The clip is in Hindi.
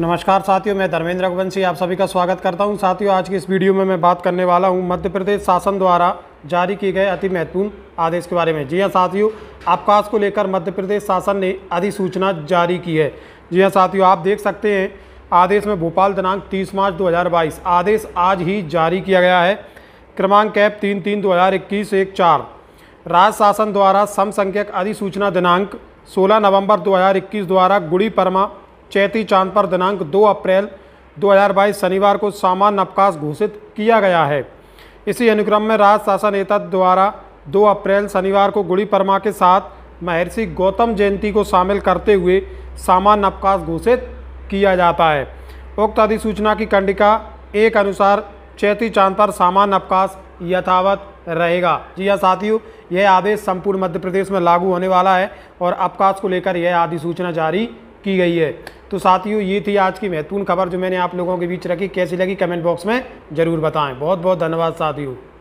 नमस्कार साथियों मैं धर्मेंद्र रघुवंशी आप सभी का स्वागत करता हूं साथियों आज की इस वीडियो में मैं बात करने वाला हूं मध्य प्रदेश शासन द्वारा जारी किए गए अति महत्वपूर्ण आदेश के बारे में जी हां साथियों अवकाश को लेकर मध्य प्रदेश शासन ने अधिसूचना जारी की है जी हां साथियों आप देख सकते हैं आदेश में भोपाल दिनांक तीस मार्च दो आदेश आज ही जारी किया गया है क्रमांक एप तीन तीन दो हज़ार इक्कीस एक चार राज्य शासन द्वारा समसंख्यक अधिसूचना दिनांक सोलह नवम्बर दो द्वारा गुड़ी परमा चैती चांद पर दिनांक 2 अप्रैल 2022 शनिवार को सामान्य अवकाश घोषित किया गया है इसी अनुक्रम में राज शासन नेता द्वारा 2 अप्रैल शनिवार को गुड़ी परमा के साथ महर्षि गौतम जयंती को शामिल करते हुए सामान्य अवकाश घोषित किया जाता है उक्त अधिसूचना की कंडिका एक अनुसार चैती चांद पर सामान्य अवकाश यथावत रहेगा जी हाँ साथियों यह आदेश संपूर्ण मध्य प्रदेश में लागू होने वाला है और अवकाश को लेकर यह अधिसूचना जारी की गई है तो साथियों ये थी आज की महत्वपूर्ण खबर जो मैंने आप लोगों के बीच रखी कैसी लगी कमेंट बॉक्स में ज़रूर बताएं बहुत बहुत धन्यवाद साथियों